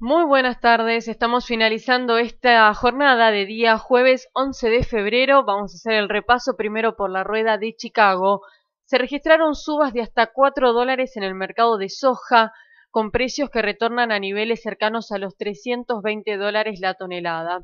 Muy buenas tardes, estamos finalizando esta jornada de día jueves 11 de febrero. Vamos a hacer el repaso primero por la rueda de Chicago. Se registraron subas de hasta 4 dólares en el mercado de soja, con precios que retornan a niveles cercanos a los 320 dólares la tonelada.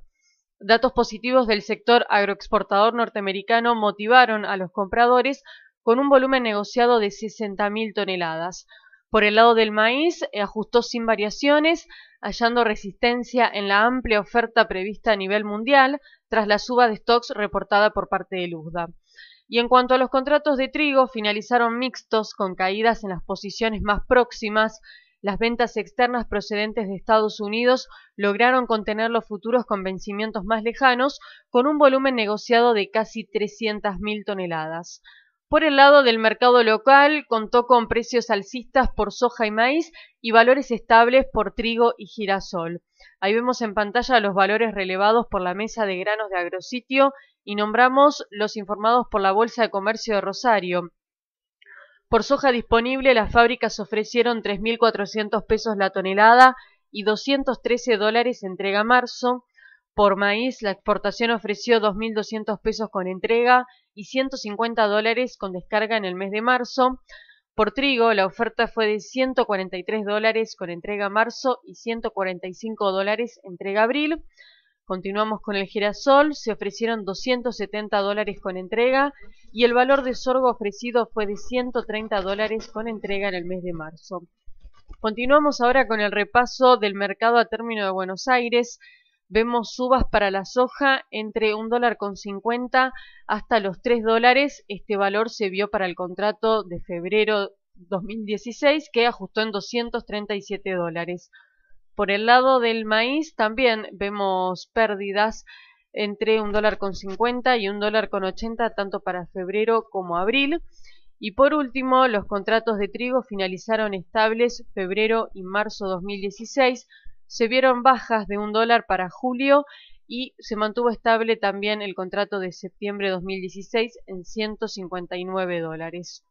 Datos positivos del sector agroexportador norteamericano motivaron a los compradores con un volumen negociado de 60.000 toneladas. Por el lado del maíz, eh, ajustó sin variaciones, hallando resistencia en la amplia oferta prevista a nivel mundial tras la suba de stocks reportada por parte de USDA. Y en cuanto a los contratos de trigo, finalizaron mixtos con caídas en las posiciones más próximas. Las ventas externas procedentes de Estados Unidos lograron contener los futuros con vencimientos más lejanos, con un volumen negociado de casi 300.000 toneladas. Por el lado del mercado local, contó con precios alcistas por soja y maíz y valores estables por trigo y girasol. Ahí vemos en pantalla los valores relevados por la mesa de granos de agrositio y nombramos los informados por la Bolsa de Comercio de Rosario. Por soja disponible, las fábricas ofrecieron 3.400 pesos la tonelada y 213 dólares entrega marzo. Por maíz, la exportación ofreció 2.200 pesos con entrega y 150 dólares con descarga en el mes de marzo. Por trigo, la oferta fue de 143 dólares con entrega marzo y 145 dólares entrega abril. Continuamos con el girasol, se ofrecieron 270 dólares con entrega y el valor de sorgo ofrecido fue de 130 dólares con entrega en el mes de marzo. Continuamos ahora con el repaso del mercado a término de Buenos Aires. Vemos subas para la soja entre un dólar con hasta los 3 dólares. Este valor se vio para el contrato de febrero 2016 que ajustó en 237 dólares. Por el lado del maíz también vemos pérdidas entre un dólar con cincuenta y un dólar con ochenta tanto para febrero como abril. Y por último, los contratos de trigo finalizaron estables febrero y marzo 2016 se vieron bajas de un dólar para julio y se mantuvo estable también el contrato de septiembre de 2016 en 159 dólares.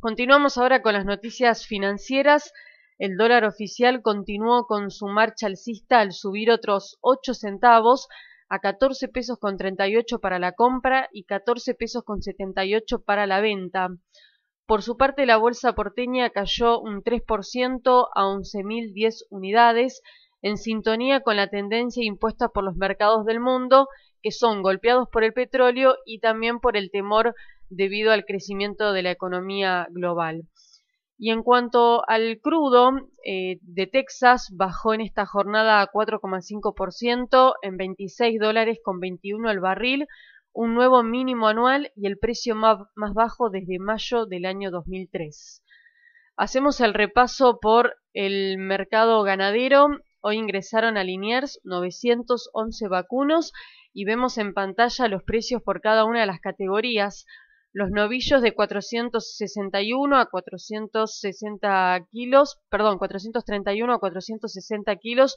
Continuamos ahora con las noticias financieras. El dólar oficial continuó con su marcha alcista al subir otros 8 centavos a 14 pesos con 38 para la compra y 14 pesos con 78 para la venta. Por su parte, la bolsa porteña cayó un 3% a 11.010 unidades, en sintonía con la tendencia impuesta por los mercados del mundo, que son golpeados por el petróleo y también por el temor debido al crecimiento de la economía global. Y en cuanto al crudo eh, de Texas, bajó en esta jornada a 4,5% en 26 dólares con 21 el barril, un nuevo mínimo anual y el precio más bajo desde mayo del año 2003. Hacemos el repaso por el mercado ganadero. Hoy ingresaron a Liniers 911 vacunos y vemos en pantalla los precios por cada una de las categorías. Los novillos de 461 a 460 kilos, perdón, 431 a 460 kilos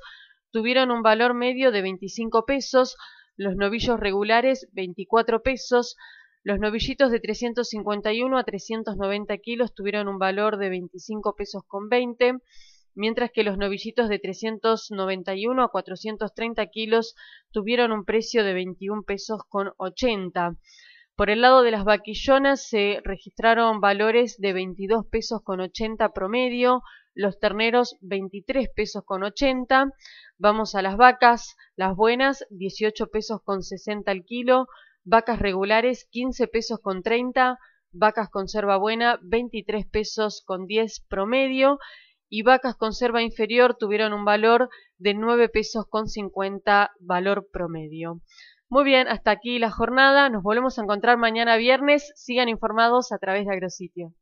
tuvieron un valor medio de 25 pesos, los novillos regulares 24 pesos, los novillitos de 351 a 390 kilos tuvieron un valor de 25 pesos con 20, mientras que los novillitos de 391 a 430 kilos tuvieron un precio de 21 pesos con 80. Por el lado de las vaquillonas se registraron valores de 22 pesos con 80 promedio, los terneros 23 pesos con 80, vamos a las vacas, las buenas 18 pesos con 60 al kilo, vacas regulares 15 pesos con 30, vacas conserva buena 23 pesos con 10 promedio y vacas conserva inferior tuvieron un valor de 9 pesos con 50 valor promedio. Muy bien, hasta aquí la jornada. Nos volvemos a encontrar mañana viernes. Sigan informados a través de Agrositio.